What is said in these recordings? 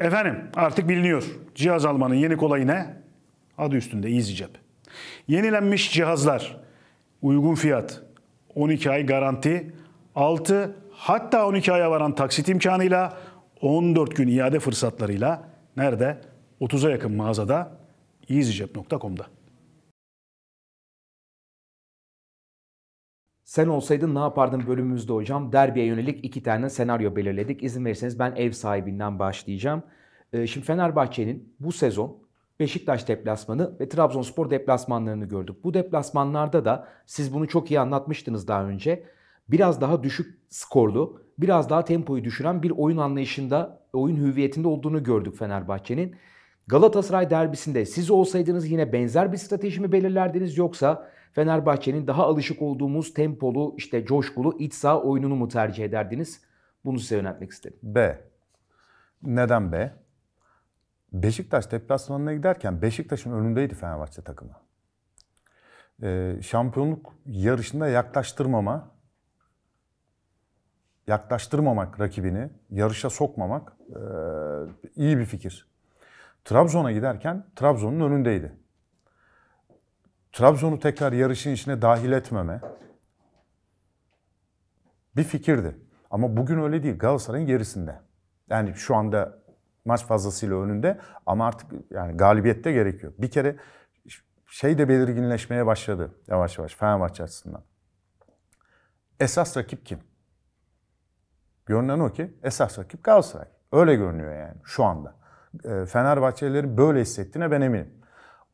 Efendim artık biliniyor. Cihaz almanın yeni kolayı ne? Adı üstünde EasyCep. Yenilenmiş cihazlar, uygun fiyat, 12 ay garanti, 6 hatta 12 aya varan taksit imkanıyla 14 gün iade fırsatlarıyla nerede? 30'a yakın mağazada easycep.com'da. Sen olsaydın ne yapardın bölümümüzde hocam? Derbiye yönelik iki tane senaryo belirledik. İzin verirseniz ben ev sahibinden başlayacağım. Ee, şimdi Fenerbahçe'nin bu sezon Beşiktaş deplasmanı ve Trabzonspor deplasmanlarını gördük. Bu deplasmanlarda da siz bunu çok iyi anlatmıştınız daha önce. Biraz daha düşük skorlu, biraz daha tempoyu düşüren bir oyun anlayışında, oyun hüviyetinde olduğunu gördük Fenerbahçe'nin. Galatasaray derbisinde siz olsaydınız yine benzer bir strateji mi belirlerdiniz yoksa Fenerbahçe'nin daha alışık olduğumuz tempolu, işte coşkulu iç saha oyununu mu tercih ederdiniz? Bunu size yöneltmek istedim. B. Neden B? Beşiktaş deplasmanına giderken Beşiktaş'ın önündeydi Fenerbahçe takımı. Ee, şampiyonluk yarışında yaklaştırmama, yaklaştırmamak rakibini, yarışa sokmamak e, iyi bir fikir. Trabzon'a giderken Trabzon'un önündeydi. Trabzon'u tekrar yarışın içine dahil etmeme bir fikirdi. Ama bugün öyle değil. Galatasaray'ın gerisinde. Yani şu anda maç fazlasıyla önünde ama artık yani galibiyette gerekiyor. Bir kere şey de belirginleşmeye başladı yavaş yavaş Fenerbahçe açısından. Esas rakip kim? Görünen o ki esas rakip Galatasaray. Öyle görünüyor yani şu anda. E, Fenerbahçelilerin böyle hissettiğine ben eminim.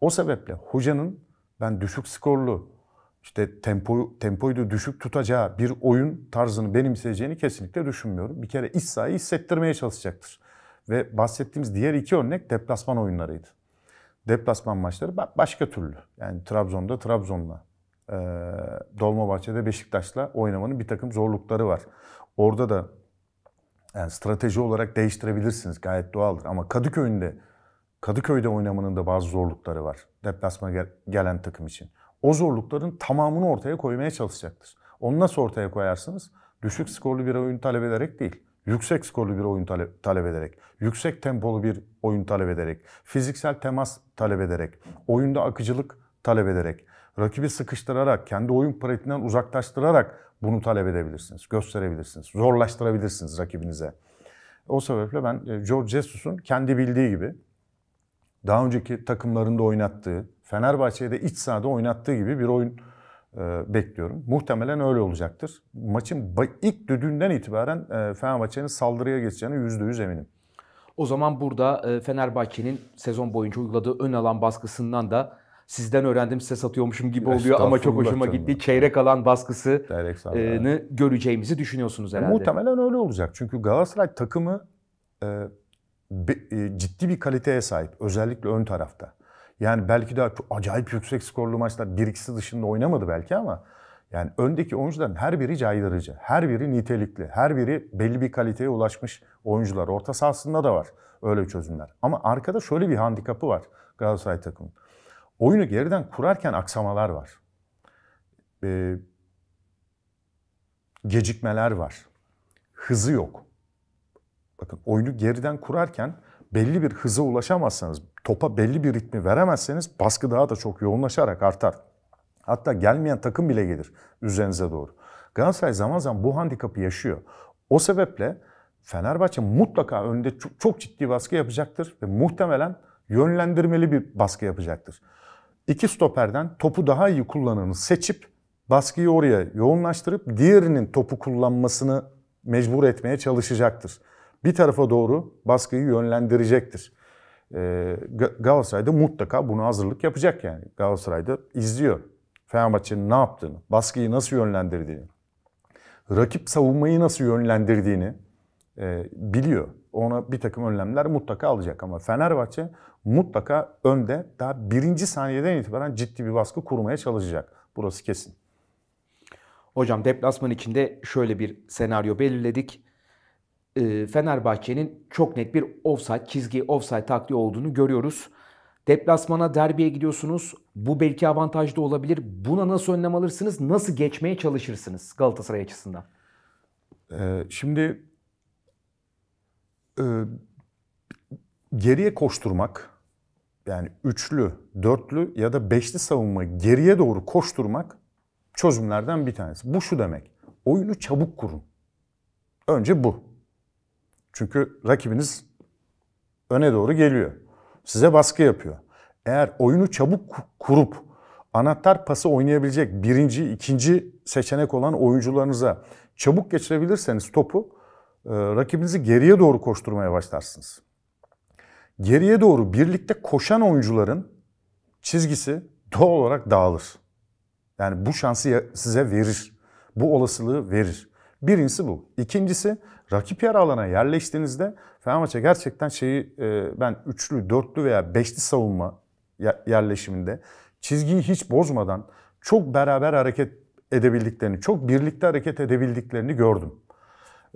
O sebeple hocanın ben düşük skorlu işte tempo, tempoyu da düşük tutacağı bir oyun tarzını benimseyeceğini kesinlikle düşünmüyorum. Bir kere iç sahayı hissettirmeye çalışacaktır. Ve bahsettiğimiz diğer iki örnek deplasman oyunlarıydı. Deplasman maçları başka türlü. Yani Trabzon'da Trabzon'la, e, Dolmabahçe'de Beşiktaş'la oynamanın bir takım zorlukları var. Orada da yani strateji olarak değiştirebilirsiniz. Gayet doğaldır. Ama Kadıköy'de, Kadıköy'de oynamanın da bazı zorlukları var. Deplasmana gel- gelen takım için. O zorlukların tamamını ortaya koymaya çalışacaktır. Onu nasıl ortaya koyarsınız? Düşük skorlu bir oyun talep ederek değil. Yüksek skorlu bir oyun talep, talep ederek, yüksek tempolu bir oyun talep ederek, fiziksel temas talep ederek, oyunda akıcılık talep ederek, rakibi sıkıştırarak, kendi oyun pratiğinden uzaklaştırarak bunu talep edebilirsiniz, gösterebilirsiniz, zorlaştırabilirsiniz rakibinize. O sebeple ben George Jesus'un kendi bildiği gibi daha önceki takımlarında oynattığı, Fenerbahçe'de iç sahada oynattığı gibi bir oyun e, bekliyorum. Muhtemelen öyle olacaktır. Maçın ilk düdüğünden itibaren e, Fenerbahçe'nin saldırıya geçeceğine yüz eminim. O zaman burada e, Fenerbahçe'nin sezon boyunca uyguladığı ön alan baskısından da sizden öğrendim size satıyormuşum gibi oluyor ama çok hoşuma gitti. Çeyrek alan baskısını ıı, göreceğimizi düşünüyorsunuz herhalde. Muhtemelen öyle olacak. Çünkü Galatasaray takımı e, be, e, ciddi bir kaliteye sahip. Özellikle ön tarafta. Yani belki de acayip yüksek skorlu maçlar bir ikisi dışında oynamadı belki ama yani öndeki oyuncuların her biri caydırıcı, her biri nitelikli, her biri belli bir kaliteye ulaşmış oyuncular. Orta sahasında da var öyle çözümler. Ama arkada şöyle bir handikapı var Galatasaray takımının oyunu geriden kurarken aksamalar var. E, gecikmeler var. Hızı yok. Bakın oyunu geriden kurarken belli bir hıza ulaşamazsanız, topa belli bir ritmi veremezseniz baskı daha da çok yoğunlaşarak artar. Hatta gelmeyen takım bile gelir üzerinize doğru. Galatasaray zaman zaman bu handikapı yaşıyor. O sebeple Fenerbahçe mutlaka önünde çok, çok ciddi baskı yapacaktır ve muhtemelen yönlendirmeli bir baskı yapacaktır iki stoperden topu daha iyi kullananı seçip baskıyı oraya yoğunlaştırıp diğerinin topu kullanmasını mecbur etmeye çalışacaktır. Bir tarafa doğru baskıyı yönlendirecektir. Ee, Galatasaray'da mutlaka bunu hazırlık yapacak yani. Galatasaray'da izliyor Fenerbahçe'nin ne yaptığını, baskıyı nasıl yönlendirdiğini, rakip savunmayı nasıl yönlendirdiğini e, biliyor ona bir takım önlemler mutlaka alacak. Ama Fenerbahçe mutlaka önde daha birinci saniyeden itibaren ciddi bir baskı kurmaya çalışacak. Burası kesin. Hocam deplasman içinde şöyle bir senaryo belirledik. Ee, Fenerbahçe'nin çok net bir offside, çizgi offside taktiği olduğunu görüyoruz. Deplasmana derbiye gidiyorsunuz. Bu belki avantaj olabilir. Buna nasıl önlem alırsınız? Nasıl geçmeye çalışırsınız Galatasaray açısından? Ee, şimdi e, geriye koşturmak yani üçlü, dörtlü ya da beşli savunma geriye doğru koşturmak çözümlerden bir tanesi. Bu şu demek. Oyunu çabuk kurun. Önce bu. Çünkü rakibiniz öne doğru geliyor. Size baskı yapıyor. Eğer oyunu çabuk kurup anahtar pası oynayabilecek birinci, ikinci seçenek olan oyuncularınıza çabuk geçirebilirseniz topu ee, rakibinizi geriye doğru koşturmaya başlarsınız. Geriye doğru birlikte koşan oyuncuların çizgisi doğal olarak dağılır. Yani bu şansı size verir. Bu olasılığı verir. Birincisi bu. İkincisi rakip yer alana yerleştiğinizde Fenerbahçe gerçekten şeyi e, ben üçlü, dörtlü veya beşli savunma yerleşiminde çizgiyi hiç bozmadan çok beraber hareket edebildiklerini, çok birlikte hareket edebildiklerini gördüm.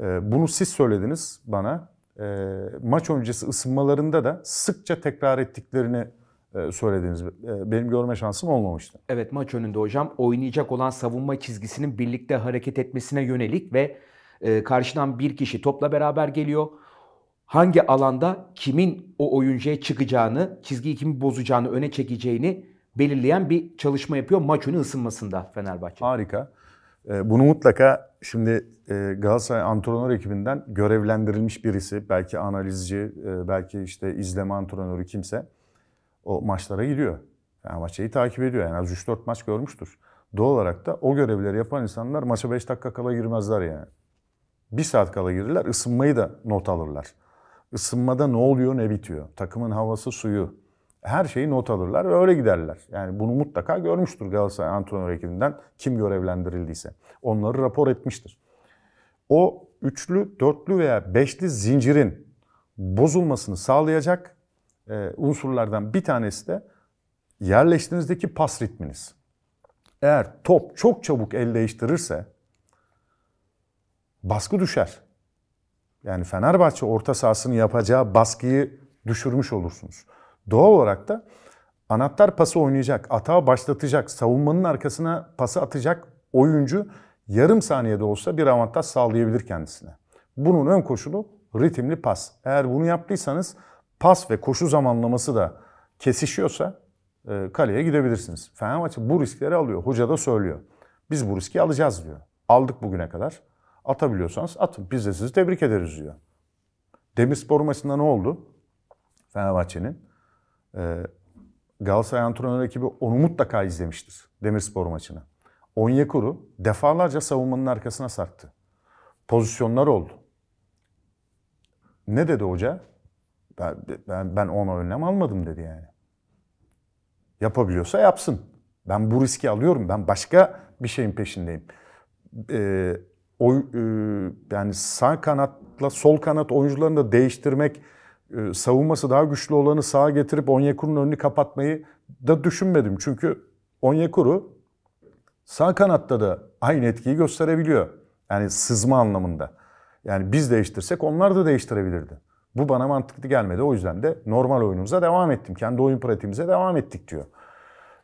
Ee, bunu siz söylediniz bana. Ee, maç öncesi ısınmalarında da sıkça tekrar ettiklerini e, söylediniz. Ee, benim görme şansım olmamıştı. Evet maç önünde hocam oynayacak olan savunma çizgisinin birlikte hareket etmesine yönelik ve e, karşıdan bir kişi topla beraber geliyor. Hangi alanda kimin o oyuncuya çıkacağını, çizgiyi kimi bozacağını, öne çekeceğini belirleyen bir çalışma yapıyor maç önü ısınmasında Fenerbahçe. Harika. Ee, bunu mutlaka şimdi e, Galatasaray antrenör ekibinden görevlendirilmiş birisi, belki analizci, e, belki işte izleme antrenörü kimse o maçlara gidiyor. Yani yani takip ediyor. yani az 3-4 maç görmüştür. Doğal olarak da o görevleri yapan insanlar maça 5 dakika kala girmezler yani. Bir saat kala girirler, ısınmayı da not alırlar. Isınmada ne oluyor ne bitiyor. Takımın havası suyu, her şeyi not alırlar ve öyle giderler. Yani bunu mutlaka görmüştür Galatasaray antrenör ekibinden kim görevlendirildiyse. Onları rapor etmiştir. O üçlü, dörtlü veya beşli zincirin bozulmasını sağlayacak e, unsurlardan bir tanesi de yerleştiğinizdeki pas ritminiz. Eğer top çok çabuk el değiştirirse baskı düşer. Yani Fenerbahçe orta sahasını yapacağı baskıyı düşürmüş olursunuz. Doğal olarak da anahtar pası oynayacak, atağı başlatacak, savunmanın arkasına pası atacak oyuncu yarım saniyede olsa bir avantaj sağlayabilir kendisine. Bunun ön koşulu ritimli pas. Eğer bunu yaptıysanız pas ve koşu zamanlaması da kesişiyorsa e, kaleye gidebilirsiniz. Fenerbahçe bu riskleri alıyor. Hoca da söylüyor. Biz bu riski alacağız diyor. Aldık bugüne kadar. Atabiliyorsanız atın. Biz de sizi tebrik ederiz diyor. Demirspor maçında ne oldu? Fenerbahçe'nin e, Galatasaray antrenör ekibi onu mutlaka izlemiştir. Demirspor maçını. Onyekuru defalarca savunmanın arkasına sarktı. Pozisyonlar oldu. Ne dedi hoca? Ben, ben, ben ona önlem almadım dedi yani. Yapabiliyorsa yapsın. Ben bu riski alıyorum. Ben başka bir şeyin peşindeyim. Ee, o, e, yani sağ kanatla sol kanat oyuncularını da değiştirmek e, savunması daha güçlü olanı sağa getirip Onyekuru'nun önünü kapatmayı da düşünmedim. Çünkü Onyekuru sağ kanatta da aynı etkiyi gösterebiliyor. Yani sızma anlamında. Yani biz değiştirsek onlar da değiştirebilirdi. Bu bana mantıklı gelmedi. O yüzden de normal oyunumuza devam ettim. Kendi oyun pratiğimize devam ettik diyor.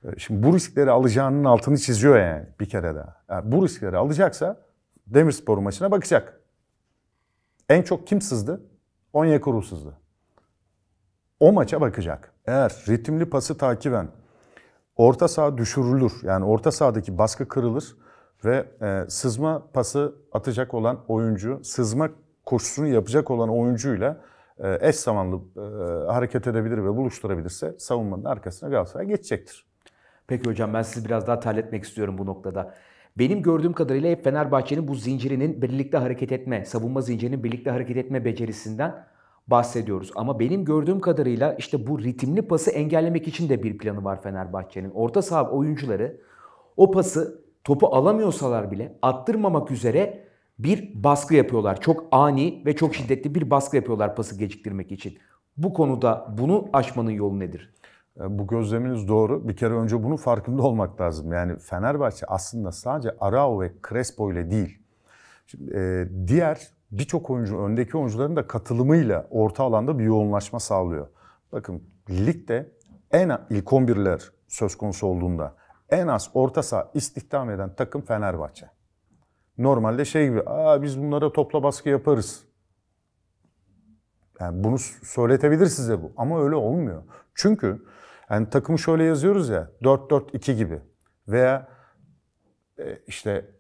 E, şimdi bu riskleri alacağının altını çiziyor yani bir kere daha. Yani bu riskleri alacaksa Demirspor maçına bakacak. En çok kim sızdı? Onyekuru sızdı o maça bakacak. Eğer ritimli pası takiben orta saha düşürülür. Yani orta sahadaki baskı kırılır ve e, sızma pası atacak olan oyuncu, sızma koşusunu yapacak olan oyuncuyla e, eş zamanlı e, hareket edebilir ve buluşturabilirse savunmanın arkasına Galatasaray geçecektir. Peki hocam ben sizi biraz daha terletmek istiyorum bu noktada. Benim gördüğüm kadarıyla hep Fenerbahçe'nin bu zincirinin birlikte hareket etme, savunma zincirinin birlikte hareket etme becerisinden bahsediyoruz. Ama benim gördüğüm kadarıyla işte bu ritimli pası engellemek için de bir planı var Fenerbahçe'nin. Orta saha oyuncuları o pası topu alamıyorsalar bile attırmamak üzere bir baskı yapıyorlar. Çok ani ve çok şiddetli bir baskı yapıyorlar pası geciktirmek için. Bu konuda bunu aşmanın yolu nedir? E, bu gözleminiz doğru. Bir kere önce bunu farkında olmak lazım. Yani Fenerbahçe aslında sadece Arao ve Crespo ile değil. Şimdi, e, diğer birçok oyuncu öndeki oyuncuların da katılımıyla orta alanda bir yoğunlaşma sağlıyor. Bakın ligde en ilk 11'ler söz konusu olduğunda en az orta saha istihdam eden takım Fenerbahçe. Normalde şey gibi, Aa, biz bunlara topla baskı yaparız. Yani bunu söyletebilir size bu ama öyle olmuyor. Çünkü yani takımı şöyle yazıyoruz ya 4-4-2 gibi veya e, işte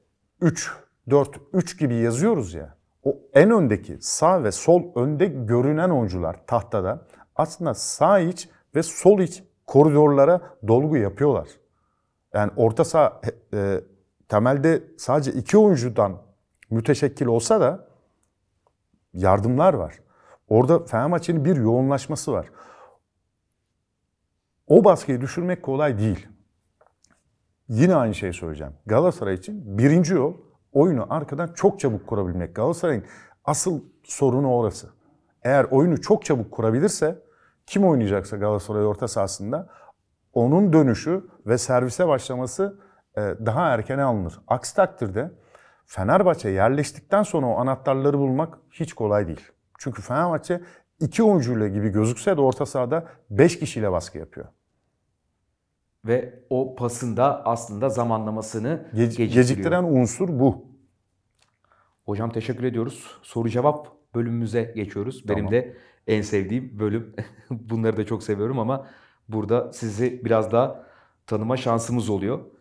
3-4-3 gibi yazıyoruz ya o en öndeki sağ ve sol önde görünen oyuncular tahtada aslında sağ iç ve sol iç koridorlara dolgu yapıyorlar. Yani orta sağ e, temelde sadece iki oyuncudan müteşekkil olsa da yardımlar var. Orada Fenerbahçe'nin bir yoğunlaşması var. O baskıyı düşürmek kolay değil. Yine aynı şeyi söyleyeceğim. Galatasaray için birinci yol oyunu arkadan çok çabuk kurabilmek. Galatasaray'ın asıl sorunu orası. Eğer oyunu çok çabuk kurabilirse kim oynayacaksa Galatasaray orta sahasında onun dönüşü ve servise başlaması e, daha erken alınır. Aksi takdirde Fenerbahçe yerleştikten sonra o anahtarları bulmak hiç kolay değil. Çünkü Fenerbahçe iki oyuncuyla gibi gözükse de orta sahada beş kişiyle baskı yapıyor. Ve o pasında aslında zamanlamasını Ge- Geciktiren unsur bu. Hocam teşekkür ediyoruz. Soru cevap bölümümüze geçiyoruz. Tamam. Benim de en sevdiğim bölüm. Bunları da çok seviyorum ama burada sizi biraz daha tanıma şansımız oluyor.